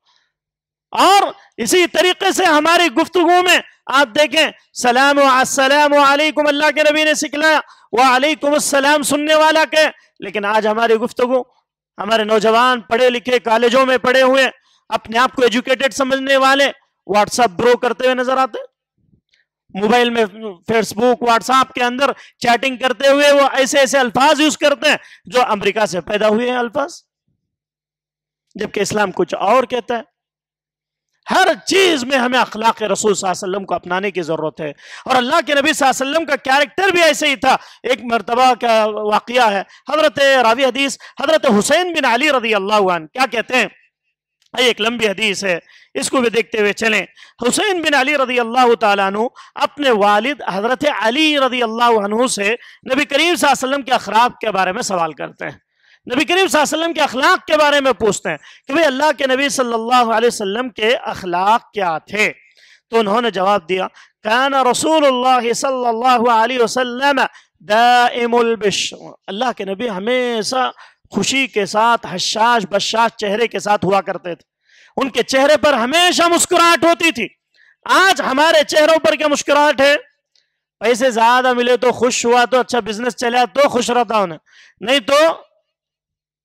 और इसी तरीके से हमारी गुफ्तगु में आप देखें सलाम असलम वालेकुम अल्लाह के नबी ने सिखलाया वालेकुम सलाम सुनने वाला के लेकिन आज हमारी गुफ्तगु हमारे नौजवान पढ़े लिखे कॉलेजों में पढ़े हुए अपने आप को एजुकेटेड समझने वाले व्हाट्सएप ग्रो करते हुए नजर आते हैं मोबाइल में फेसबुक व्हाट्सएप के अंदर चैटिंग करते हुए वो ऐसे ऐसे अल्फाज यूज करते हैं जो अमेरिका से पैदा हुए हैं अल्फाज जबकि इस्लाम कुछ और कहता है हर चीज में हमें अखलाक रसूल वसल्लम को अपनाने की जरूरत है और अल्लाह के नबी वसल्लम का कैरेक्टर भी ऐसे ही था एक मरतबा का वाक़ है हजरत रावी हदीस हजरत हुसैन बिन अली रदी अल्लाह क्या कहते हैं ये एक लंबी हदीस है इसको भी देखते हुए चलें हुसैन बिन अली रजी अल्लाह तु अपने वालिद हज़रत अली रजी अल्लाह से नबी करीम वसल्लम के अखराब के बारे में सवाल करते हैं नबी करीम वसल्लम के अखलाक के बारे में पूछते हैं कि भाई अल्लाह के नबी सल्लल्लाहु अलैहि वसल्लम के अखलाक क्या थे तो उन्होंने जवाब दिया कान रसूल सल्लल्लाहु अलैहि वसल्लम अल्लाह के नबी हमेशा खुशी के साथ हशाश बशाश चेहरे के साथ हुआ करते थे उनके चेहरे पर हमेशा मुस्कुराहट होती थी आज हमारे चेहरों पर क्या मुस्कुराहट है पैसे ज्यादा मिले तो खुश हुआ तो अच्छा बिजनेस चला तो खुश रहता उन्हें नहीं तो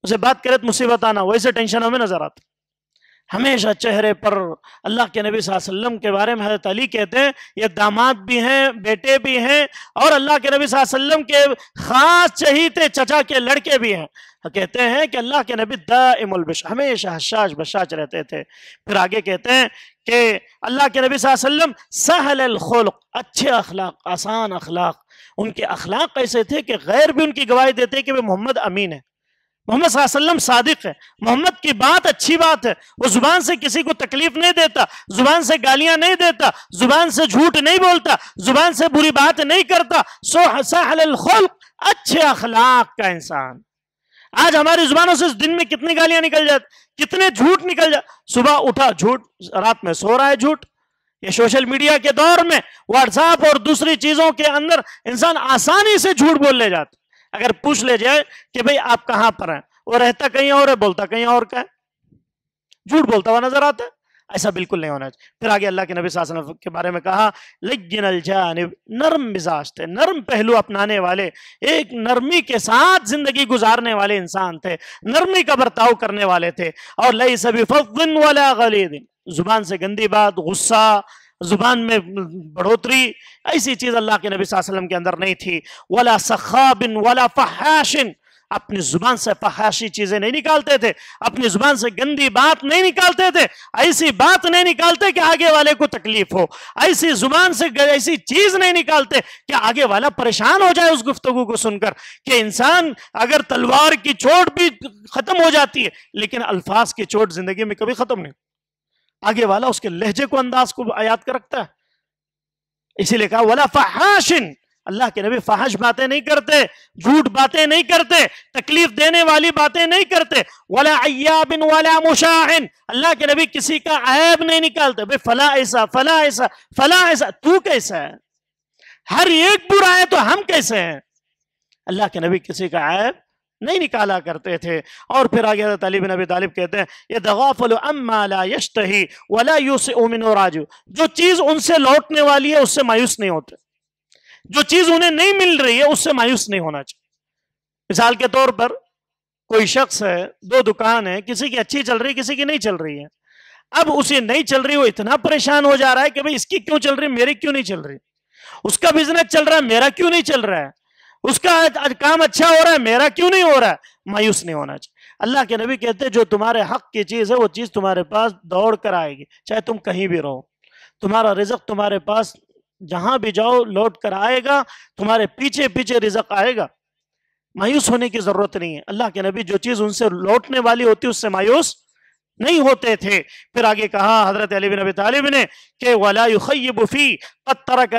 उसे बात करे तो मुसीबत आना वैसे टेंशन हमें नजर आता हमेशा चेहरे पर अल्लाह के नबी वसल्लम के बारे में हजरत अली कहते हैं ये दामाद भी हैं बेटे भी हैं और अल्लाह के नबी वसल्लम के खास चहीते चचा के लड़के भी हैं हाँ, कहते हैं कि अल्लाह के नबी दाइमुल बिश हमेशा हशाश बशाच रहते थे फिर आगे कहते हैं कि अल्लाह के नबी वसल्लम सहल खुल्क अच्छे अखलाक आसान अखलाक उनके अखलाक ऐसे थे कि गैर भी उनकी गवाही देते कि वे मोहम्मद अमीन है मोहम्मद वसल्लम सादिक है मोहम्मद की बात अच्छी बात है वो जुबान से किसी को तकलीफ नहीं देता जुबान से गालियां नहीं देता जुबान से झूठ नहीं बोलता जुबान से बुरी बात नहीं करता सो हसा खुल्क अच्छे अखलाक का इंसान आज हमारी जुबानों से दिन में कितनी गालियां निकल जाती कितने झूठ निकल जा सुबह उठा झूठ रात में सो रहा है झूठ ये सोशल मीडिया के दौर में व्हाट्सएप और दूसरी चीजों के अंदर इंसान आसानी से झूठ बोल ले जाते अगर पूछ ले जाए कि भाई आप कहां पर हैं वो रहता कहीं और है बोलता कहीं और का है झूठ बोलता हुआ नजर आता है ऐसा बिल्कुल नहीं होना चाहिए फिर आगे अल्लाह के नबी वसल्लम के बारे में कहा लेकिन अलजानब नरम मिजाज थे नरम पहलू अपनाने वाले एक नरमी के साथ ज़िंदगी गुजारने वाले इंसान थे नरमी का बर्ताव करने वाले थे और लई सभी फिन वाला गलीदिन ज़ुबान से गंदी बात गुस्सा ज़ुबान में बढ़ोतरी ऐसी चीज़ अल्लाह के नबी वसल्लम के अंदर नहीं थी वाला सखा बिन वाला फ़हाशिन अपनी जुबान से फहाशी चीजें नहीं निकालते थे अपनी जुबान से गंदी बात नहीं निकालते थे ऐसी बात नहीं निकालते कि आगे वाले को तकलीफ हो ऐसी जुबान से ऐसी चीज नहीं निकालते कि आगे वाला परेशान हो जाए उस गुफ्तगु को सुनकर कि इंसान अगर तलवार की चोट भी खत्म हो जाती है लेकिन अल्फाज की चोट जिंदगी में कभी खत्म नहीं आगे वाला उसके लहजे को अंदाज को आयात कर रखता है इसीलिए कहा वाला फहाशिन अल्लाह के नबी फाहश बातें नहीं करते झूठ बातें नहीं करते तकलीफ देने वाली बातें नहीं करते वाला वाला मुशाहिन अल्लाह के नबी किसी का ऐब नहीं निकालते भाई फला ऐसा फला ऐसा फला ऐसा तू कैसा है हर एक बुरा है तो हम कैसे हैं अल्लाह के नबी किसी का ऐब नहीं निकाला करते थे और फिर आगे अली बिन तालिब कहते हैं ये दगाफल यश्त ही वाला यूस उमिन राजू जो चीज़ उनसे लौटने वाली है उससे मायूस नहीं होते जो चीज उन्हें नहीं मिल रही है उससे मायूस नहीं होना चाहिए मिसाल के तौर पर कोई शख्स है दो दुकान है किसी की अच्छी चल रही है किसी की नहीं चल रही है अब उसे नहीं चल रही वो इतना परेशान हो जा रहा है कि भाई इसकी क्यों चल रही मेरी क्यों नहीं चल रही उसका बिजनेस चल रहा है मेरा क्यों नहीं चल रहा है उसका काम अच्छा हो रहा है मेरा क्यों नहीं हो रहा है मायूस नहीं होना चाहिए अल्लाह के नबी कहते हैं जो तुम्हारे हक की चीज है वो चीज तुम्हारे पास दौड़ कर आएगी चाहे तुम कहीं भी रहो तुम्हारा रिजक तुम्हारे पास जहां भी जाओ लौट कर आएगा तुम्हारे पीछे पीछे रिजक आएगा मायूस होने की जरूरत नहीं है अल्लाह के नबी जो चीज उनसे लौटने वाली होती उससे मायूस नहीं होते थे फिर आगे कहा हजरत अली बिन अबी तालिब ने वला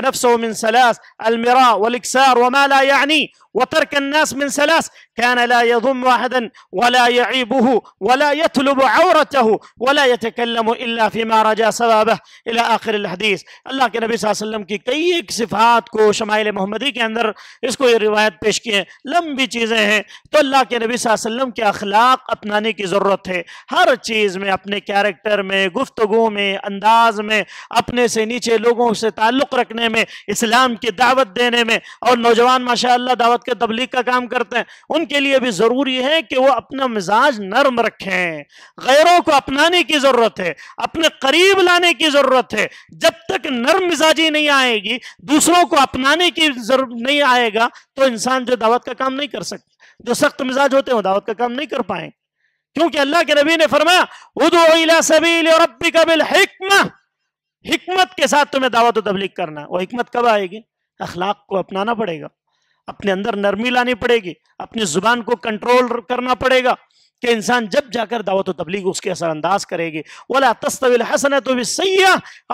نفسه من ثلاث المراء والاكسار وما لا يعني وترك الناس من ثلاث كان لا يضم أحدا ولا يعيبه ولا يتلب عورته ولا يتكلم إلا فيما رجا सवाब इला आखिर हदीस अल्लाह के नबी वसल्लम की कई एक सिफात को शमाइल मोहम्मदी के अंदर इसको ये रिवायत पेश की है लंबी चीज़ें हैं तो अल्लाह के नबी वसल्लम के अखलाक अपनाने की ज़रूरत है हर चीज़ में अपने कैरेक्टर में गुफ्तगु में अंदाज में अपने से नीचे लोगों से ताल्लुक़ रखने में इस्लाम की दावत देने में और नौजवान माशा दावत के तबलीग का काम करते हैं उन के लिए भी ज़रूरी है कि वो अपना मिजाज नरम रखें गैरों को अपनाने की ज़रूरत है अपने करीब लाने की ज़रूरत है जब तक नरम मिजाजी नहीं आएगी दूसरों को अपनाने की जरूरत नहीं आएगा तो इंसान जो दावत का काम नहीं कर सकता जो सख्त मिजाज होते हैं वो दावत का काम नहीं कर पाए क्योंकि अल्लाह के नबी ने फरमाया हिकमत के साथ तुम्हें दावत तबलीग करना वो हिकमत कब आएगी अखलाक को अपनाना पड़ेगा अपने अंदर नरमी लानी पड़ेगी अपनी जुबान को कंट्रोल करना पड़ेगा कि इंसान जब जाकर दावत तबलीग उसके असरअंदाज करेगी वाला तस्तविल हसन तो भी सैया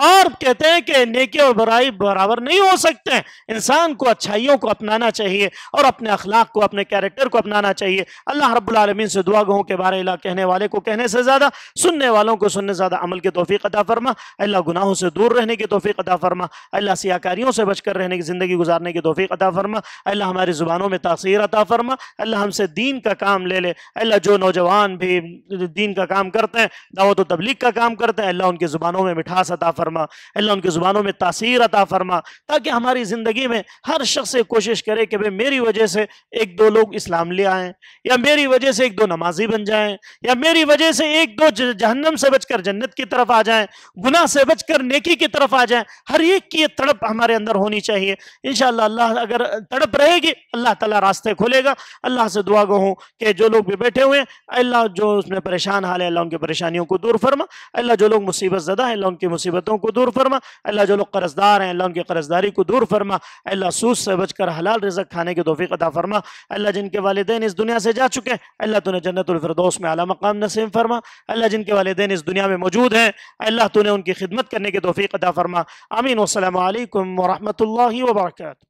और कहते हैं कि नेकी और बुराई बराबर नहीं हो सकते इंसान को अच्छाइयों को अपनाना चाहिए और अपने अखलाक को अपने कैरेक्टर को अपनाना चाहिए अल्लाह रबालमीन से दुआ गहों के बारे ला कहने वाले को कहने से ज़्यादा सुनने वालों को सुनने ज़्यादा अमल की तोफ़ी अदा फरमा अल्लाह गुनाहों से दूर रहने की तोफ़ी अदा फरमा अल्लाह सियाकारियों से बचकर रहने की ज़िंदगी गुजारने की तोफ़ी अदा फरमा अल्लाह हमारी ज़ुबानों में तासीर अता फरमा अल्लाह हमसे दीन का काम ले ले अल्लाह जो नौजवान नौजवान भी दीन का काम करते हैं दावत तो तबलीग का काम करते हैं अल्लाह उनकी ज़ुबानों में मिठास अता फरमा अल्लाह उनकी ज़ुबानों में तासीर अता फरमा ताकि हमारी ज़िंदगी में हर शख्स कोशिश करे कि भाई मेरी वजह से एक दो लोग इस्लाम ले आएँ या मेरी वजह से एक दो नमाजी बन जाएँ या मेरी वजह से एक दो जहन्नम से बचकर जन्नत की तरफ आ जाएँ गुनाह से बचकर नेकी की तरफ आ जाएँ हर एक की तड़प हमारे अंदर होनी चाहिए इन अल्लाह अगर तड़प रहेगी अल्लाह ताला रास्ते खोलेगा अल्लाह से दुआ गो हूँ कि जो लोग भी बैठे हुए हैं अल्लाह जो उसमें परेशान हाल है अल्लाह उनकी परेशानियों को दूर फरमा अल्लाह जो लोग मुसीबत ज़दा है अल्लाह उनकी मुसीबतों को दूर फरमा अल्लाह जो लोग कर्जदार हैं अल्लाह उनकी कर्जदारी को दूर फरमा अल्लाह सूस से बचकर हलाल रिजक खाने की तोफ़ी अदा फरमा अल्लाह जिनके वालदेन इस दुनिया से जा चुके हैं अल्लाह तूने जन्नतफरदोस में अला मकाम नसीब फरमा अल्लाह जिनके वालदेन इस दुनिया में मौजूद हैं अल्लाह तूने उनकी खिदमत करने की तोफ़ी अदा फरमा आमीन वसलम वरहमल वर्का